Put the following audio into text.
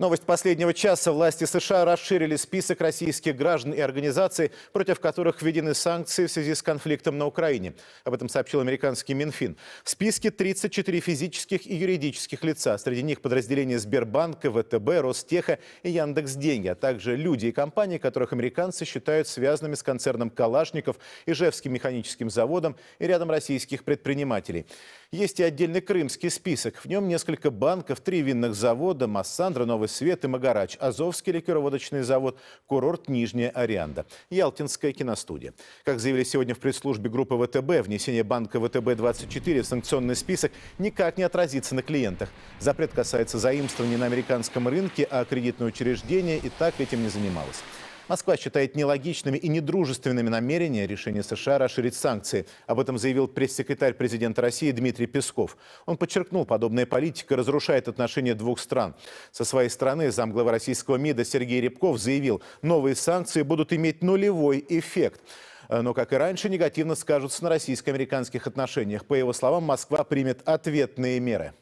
Новость последнего часа. Власти США расширили список российских граждан и организаций, против которых введены санкции в связи с конфликтом на Украине. Об этом сообщил американский Минфин. В списке 34 физических и юридических лица. Среди них подразделения Сбербанка, ВТБ, Ростеха и Яндекс.Деньги, а также люди и компании, которых американцы считают связанными с концерном Калашников, Ижевским механическим заводом и рядом российских предпринимателей. Есть и отдельный крымский список. В нем несколько банков, три винных завода, Массандра, Новый свет и Магарач, Азовский ликероводочный завод, курорт Нижняя Арианда, Ялтинская киностудия. Как заявили сегодня в пресс-службе группы ВТБ, внесение банка ВТБ-24 в санкционный список никак не отразится на клиентах. Запрет касается заимствований на американском рынке, а кредитное учреждение и так этим не занималось. Москва считает нелогичными и недружественными намерения решения США расширить санкции. Об этом заявил пресс-секретарь президента России Дмитрий Песков. Он подчеркнул, подобная политика разрушает отношения двух стран. Со своей стороны замглава российского МИДа Сергей Рябков заявил, новые санкции будут иметь нулевой эффект э, но, как и раньше, негативно скажутся на российско-американских отношениях. По его словам, Москва примет ответные меры.